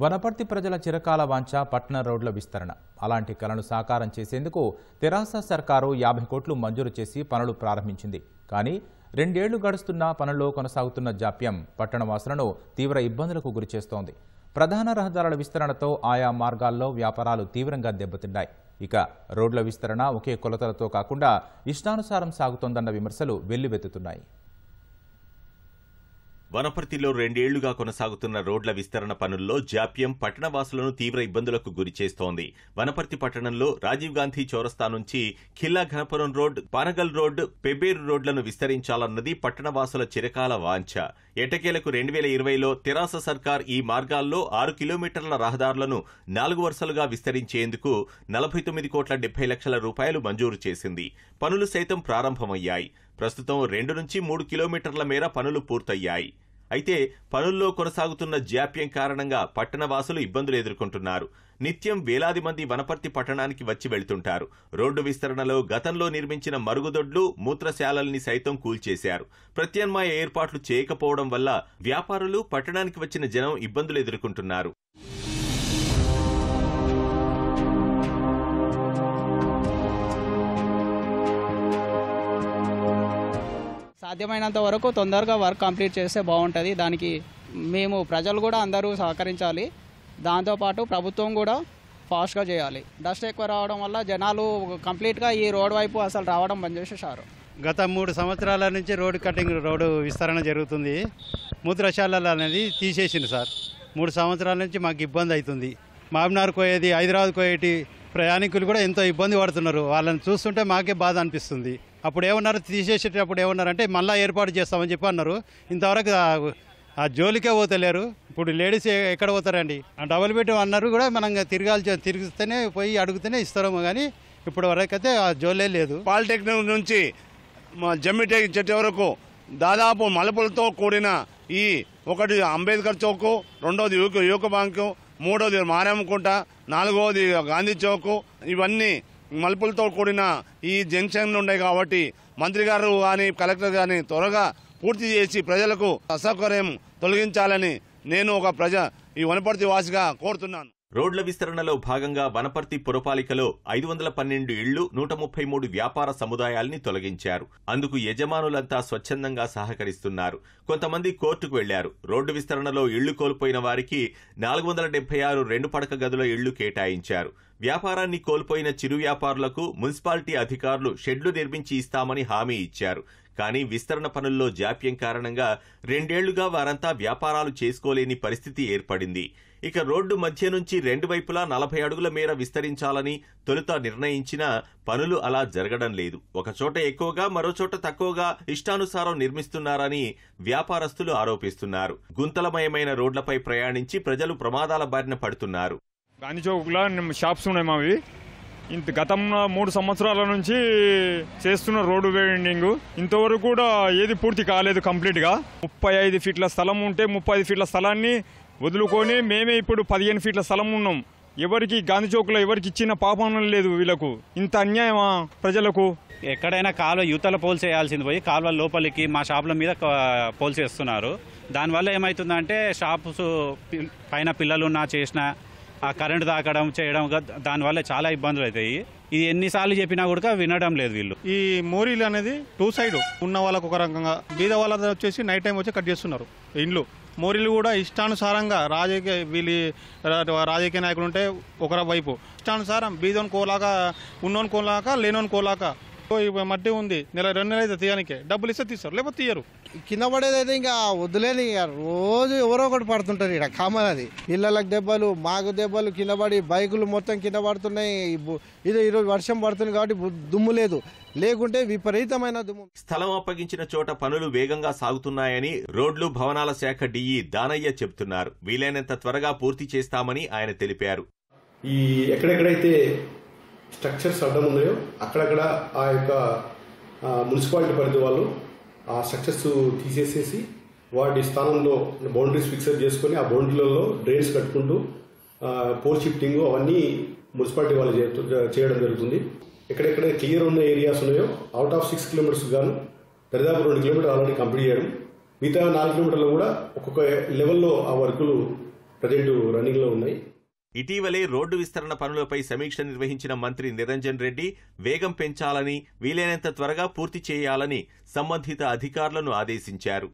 వనపర్తి ప్రజల చిరకాల వాంఛ పట్టణ రోడ్ల విస్తరణ అలాంటి కలను సాకారం చేసేందుకు తెరాస సర్కారు యాభై కోట్లు మంజూరు చేసి పనులు ప్రారంభించింది కానీ రెండేళ్లు గడుస్తున్న పనుల్లో కొనసాగుతున్న జాప్యం పట్టణవాసులను తీవ్ర ఇబ్బందులకు గురిచేస్తోంది ప్రధాన రహదారుల విస్తరణతో ఆయా మార్గాల్లో వ్యాపారాలు తీవ్రంగా దెబ్బతిన్నాయి ఇక రోడ్ల విస్తరణ ఒకే కొలతలతో కాకుండా ఇష్టానుసారం సాగుతోందన్న విమర్శలు వెల్లువెత్తుతున్నాయి వనపర్తిలో రెండేళ్లుగా కొనసాగుతున్న రోడ్ల విస్తరణ పనుల్లో జాప్యం పట్టణవాసులను తీవ్ర ఇబ్బందులకు గురిచేస్తోంది వనపర్తి పట్టణంలో రాజీవ్ గాంధీ చౌరస్తా నుంచి ఖిల్లా ఘనపురం రోడ్ పానగల్ రోడ్ పెబేరు రోడ్లను విస్తరించాలన్నది పట్టణవాసుల చిరకాల వాంఛ ఎటకేలకు రెండు వేల ఇరవైలో తెరాస సర్కార్ ఈ మార్గాల్లో ఆరు కిలోమీటర్ల రహదారులను నాలుగు వరుసలుగా విస్తరించేందుకు నలభై తొమ్మిది కోట్ల డెబ్బై లక్షల రూపాయలు మంజూరు చేసింది పనులు సైతం ప్రారంభమయ్యాయి ప్రస్తుతం రెండు నుంచి మూడు కిలోమీటర్ల మేర పనులు పూర్తయ్యాయి అయితే పనుల్లో కొనసాగుతున్న జాప్యం కారణంగా పట్టణవాసులు ఇబ్బందులు ఎదుర్కొంటున్నారు నిత్యం వేలాది మంది వనపర్తి పట్టణానికి వచ్చి వెళ్తుంటారు రోడ్డు విస్తరణలో గతంలో నిర్మించిన మరుగుదొడ్లు మూత్రశాలల్ని సైతం కూల్చేశారు ప్రత్యామ్నాయ ఏర్పాట్లు చేయకపోవడం వల్ల వ్యాపారులు పట్టణానికి వచ్చిన జనం ఇబ్బందులు ఎదుర్కొంటున్నారు సాధ్యమైనంత వరకు తొందరగా వర్క్ కంప్లీట్ చేస్తే బాగుంటుంది దానికి మేము ప్రజలు కూడా అందరూ సహకరించాలి దాంతోపాటు ప్రభుత్వం కూడా ఫాస్ట్గా చేయాలి డస్ట్ ఎక్కువ రావడం వల్ల జనాలు కంప్లీట్గా ఈ రోడ్ వైపు అసలు రావడం బంద్ చేసేసారు గత మూడు సంవత్సరాల నుంచి రోడ్ కటింగ్ రోడ్డు విస్తరణ జరుగుతుంది మూత్రశాలలు అనేది తీసేసింది సార్ మూడు సంవత్సరాల నుంచి మాకు ఇబ్బంది అవుతుంది మామినార్ కోయేది హైదరాబాద్ కోయేటి ప్రయాణికులు కూడా ఎంతో ఇబ్బంది పడుతున్నారు వాళ్ళని చూస్తుంటే మాకే బాధ అనిపిస్తుంది అప్పుడు ఏమన్నారు తీసేసేటప్పుడు ఏమన్నారంటే మళ్ళీ ఏర్పాటు చేస్తామని చెప్పి అన్నారు ఇంతవరకు ఆ జోలికే పోతలేరు ఇప్పుడు లేడీస్ ఎక్కడ పోతారండి డబుల్ బెడ్రూమ్ అన్నారు కూడా మనం తిరగాల్సి తిరిగితేనే పోయి అడుగుతేనే ఇస్తారు కానీ ఇప్పుడు వరకైతే ఆ జోలే లేదు పాలిటెక్నిక్ నుంచి మా జమ్మిటెక్ చెట్టు వరకు దాదాపు మలుపులతో కూడిన ఈ ఒకటి అంబేద్కర్ చౌక్ రెండోది యువక యువక బ్యాంకు మూడోది మారేమకుంట నాలుగవది గాంధీ చౌక్ ఇవన్నీ మలుపులతో కూడిన ఈ జంక్షన్లు ఉన్నాయి కాబట్టి మంత్రి గారు కానీ కలెక్టర్ కానీ త్వరగా పూర్తి చేసి ప్రజలకు అసౌకర్యం తొలగించాలని నేను ఒక ప్రజ ఈ వనపర్తి వాసిగా కోరుతున్నాను రోడ్ల విస్తరణలో భాగంగా వనపర్తి పురపాలికలో ఐదు వందల పన్నెండు ఇళ్లు నూట ముప్పై మూడు వ్యాపార సముదాయాల్ని తొలగించారు అందుకు యజమానులంతా స్వచ్ఛందంగా సహకరిస్తున్నారు కొంతమంది కోర్టుకు వెళ్లారు రోడ్డు విస్తరణలో ఇళ్లు కోల్పోయిన వారికి నాలుగు వందల డెబ్బై ఆరు రెండు పడక గదుల ఇళ్లు కేటాయించారు వ్యాపారాన్ని కోల్పోయిన చిరు వ్యాపారులకు మున్సిపాలిటీ అధికారులు షెడ్లు నిర్మించి ఇస్తామని హామీ ఇచ్చారు కానీ విస్తరణ పనుల్లో జాప్యం కారణంగా రెండేళ్లుగా వారంతా వ్యాపారాలు చేసుకోలేని పరిస్థితి ఏర్పడింది ఇక రోడ్డు మధ్య నుంచి రెండు వైపులా నలభై అడుగుల మేర విస్తరించాలని తొలుత నిర్ణయించినా పనులు అలా జరగడం లేదు ఒకచోట ఎక్కువగా మరోచోట తక్కువగా ఇష్టానుసారం నిర్మిస్తున్నారని వ్యాపారస్తులు ఆరోపిస్తున్నారు గుంతలమయమైన రోడ్లపై ప్రయాణించి ప్రజలు ప్రమాదాల బారిన పడుతున్నారు గాంధీ చౌక్లో షాప్స్ ఉన్నాయి మావి ఇంత గతంలో మూడు సంవత్సరాల నుంచి చేస్తున్న రోడ్డు వెండింగ్ ఇంతవరకు కూడా ఏది పూర్తి కాలేదు కంప్లీట్గా ముప్పై ఐదు ఫీట్ల స్థలం ఉంటే ముప్పై ఐదు ఫీట్ల స్థలాన్ని వదులుకొని మేమే ఇప్పుడు పదిహేను ఫీట్ల స్థలం ఉన్నాం ఎవరికి గాంధీ చౌక్లో ఎవరికి ఇచ్చిన పాపం లేదు వీళ్ళకు ఇంత అన్యాయమా ప్రజలకు ఎక్కడైనా కాలువ యూతల పోల్ చేయాల్సింది పోయి కాలువ లోపలికి మా షాపుల మీద పోల్ చేస్తున్నారు దానివల్ల ఏమవుతుందంటే షాప్స్ పైన పిల్లలున్నా చేసిన ఆ కరెంట్ తాకడం చేయడం దానివల్ల చాలా ఇబ్బందులు అవుతాయి ఇది ఎన్నిసార్లు చెప్పినా కూడా వినడం లేదు వీళ్ళు ఈ మోరీలు అనేది టూ సైడ్ ఉన్న వాళ్ళకు ఒక రకంగా బీద వాళ్ళ వచ్చేసి నైట్ టైం వచ్చి కట్ చేస్తున్నారు ఇండ్లు మోరీలు కూడా ఇష్టానుసారంగా రాజకీయ వీళ్ళు రాజకీయ నాయకులు ఉంటే ఒకర వైపు ఇష్టానుసారం బీదోని కోలాక ఉన్నోని కోలాక లేనోని కోలాక మట్టి ఉంది నెల రెండు నెలలు అయితే తీయడానికి డబ్బులు ఇస్తే తీస్తారు లేకపోతే తీయరు కింద పడేదైతే ఇంకా వద్దులేని రోజు ఎవరో ఒకటి పడుతుంటారు ఇక్కడ కామన్ అది పిల్లలకు దెబ్బలు మాకు దెబ్బలు కింద పడి బైకులు మొత్తం కింద పడుతున్నాయి ఇది ఈరోజు వర్షం పడుతుంది కాబట్టి దుమ్ము లేదు లేకుంటే విపరీతమైన దుమ్ము స్థలం అప్పగించిన చోట పనులు వేగంగా సాగుతున్నాయని రోడ్లు భవనాల శాఖ డిఈ దానయ్య చెబుతున్నారు వీలైనంత త్వరగా పూర్తి చేస్తామని ఆయన తెలిపారు ఈ ఎక్కడెక్కడైతే స్ట్రక్చర్స్ అడ్డం ఉన్నాయో అక్కడక్కడ ఆ యొక్క మున్సిపాలిటీ పరిధి వాళ్ళు ఆ స్ట్రక్చర్స్ తీసేసేసి వాటి స్థానంలో బౌండరీస్ ఫిక్సర్ చేసుకొని ఆ బౌండరీలలో డ్రైన్స్ కట్టుకుంటూ పోల్ షిఫ్టింగ్ అవన్నీ మున్సిపాలిటీ వాళ్ళు చేయడం జరుగుతుంది ఎక్కడెక్కడ క్లియర్ ఉన్న ఏరియాస్ ఉన్నాయో అవుట్ ఆఫ్ సిక్స్ కిలోమీటర్స్ గాను దరిదాపు రెండు కిలోమీటర్లు ఆల్రెడీ కంప్లీట్ చేయడం మిగతా నాలుగు కిలోమీటర్లు కూడా ఒక్కొక్క లెవెల్లో ఆ వర్కులు ప్రజెంట్ రన్నింగ్లో ఉన్నాయి ఇటీవలే రోడ్డు విస్తరణ పనులపై సమీక్ష నిర్వహించిన మంత్రి నిరంజన్ రెడ్డి వేగం పెంచాలని వీలైనంత త్వరగా పూర్తి చేయాలని సంబంధిత అధికారులను ఆదేశించారు